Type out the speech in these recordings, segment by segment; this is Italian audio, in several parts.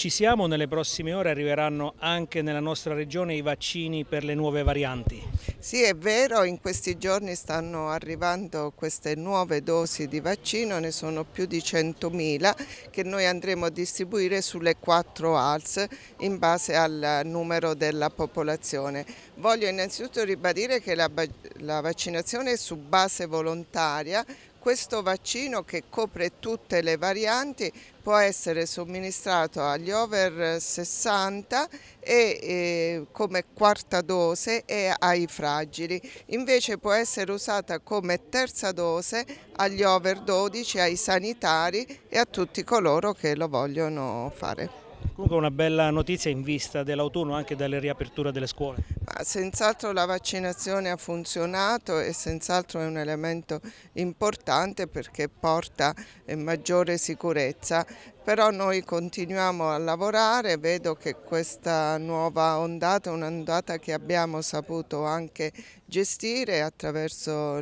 Ci siamo, nelle prossime ore arriveranno anche nella nostra regione i vaccini per le nuove varianti. Sì, è vero, in questi giorni stanno arrivando queste nuove dosi di vaccino, ne sono più di 100.000 che noi andremo a distribuire sulle quattro ALS in base al numero della popolazione. Voglio innanzitutto ribadire che la, la vaccinazione è su base volontaria questo vaccino che copre tutte le varianti può essere somministrato agli over 60 e, eh, come quarta dose e ai fragili. Invece può essere usata come terza dose agli over 12, ai sanitari e a tutti coloro che lo vogliono fare. Comunque una bella notizia in vista dell'autunno anche delle riaperture delle scuole senz'altro la vaccinazione ha funzionato e senz'altro è un elemento importante perché porta eh, maggiore sicurezza, però noi continuiamo a lavorare, vedo che questa nuova ondata è un'ondata che abbiamo saputo anche gestire attraverso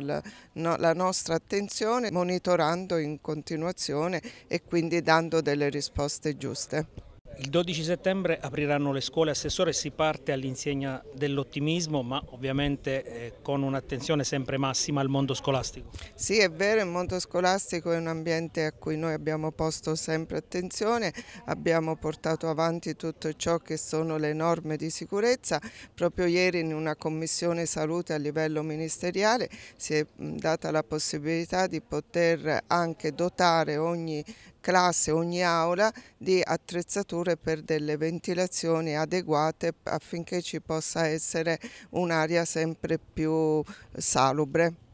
la nostra attenzione, monitorando in continuazione e quindi dando delle risposte giuste. Il 12 settembre apriranno le scuole, Assessore, si parte all'insegna dell'ottimismo, ma ovviamente eh, con un'attenzione sempre massima al mondo scolastico. Sì, è vero, il mondo scolastico è un ambiente a cui noi abbiamo posto sempre attenzione, abbiamo portato avanti tutto ciò che sono le norme di sicurezza. Proprio ieri in una commissione salute a livello ministeriale si è data la possibilità di poter anche dotare ogni classe, ogni aula di attrezzature per delle ventilazioni adeguate affinché ci possa essere un'aria sempre più salubre.